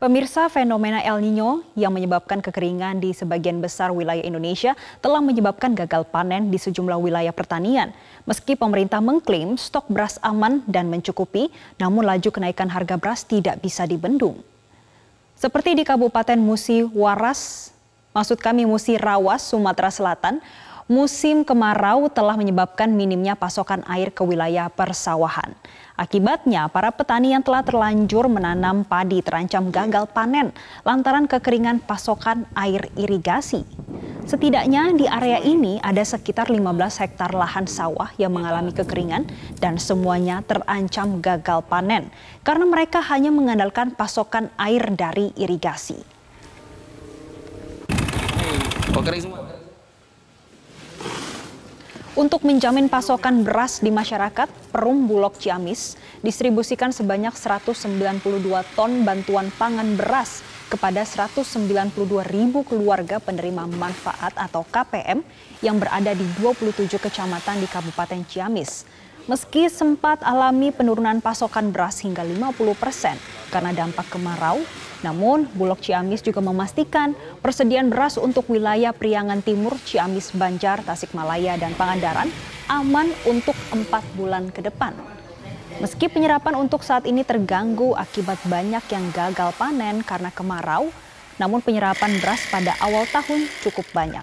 Pemirsa, fenomena El Nino yang menyebabkan kekeringan di sebagian besar wilayah Indonesia telah menyebabkan gagal panen di sejumlah wilayah pertanian. Meski pemerintah mengklaim stok beras aman dan mencukupi, namun laju kenaikan harga beras tidak bisa dibendung. Seperti di Kabupaten Musi Waras, maksud kami Musi Rawas, Sumatera Selatan, musim kemarau telah menyebabkan minimnya pasokan air ke wilayah persawahan. Akibatnya, para petani yang telah terlanjur menanam padi terancam gagal panen lantaran kekeringan pasokan air irigasi. Setidaknya di area ini ada sekitar 15 hektar lahan sawah yang mengalami kekeringan dan semuanya terancam gagal panen karena mereka hanya mengandalkan pasokan air dari irigasi. Untuk menjamin pasokan beras di masyarakat, Perum Bulog Ciamis distribusikan sebanyak 192 ton bantuan pangan beras kepada 192 ribu keluarga penerima manfaat atau KPM yang berada di 27 kecamatan di Kabupaten Ciamis meski sempat alami penurunan pasokan beras hingga 50 persen karena dampak kemarau, namun Bulog Ciamis juga memastikan persediaan beras untuk wilayah Priangan Timur, Ciamis, Banjar, Tasikmalaya, dan Pangandaran aman untuk empat bulan ke depan. Meski penyerapan untuk saat ini terganggu akibat banyak yang gagal panen karena kemarau, namun penyerapan beras pada awal tahun cukup banyak.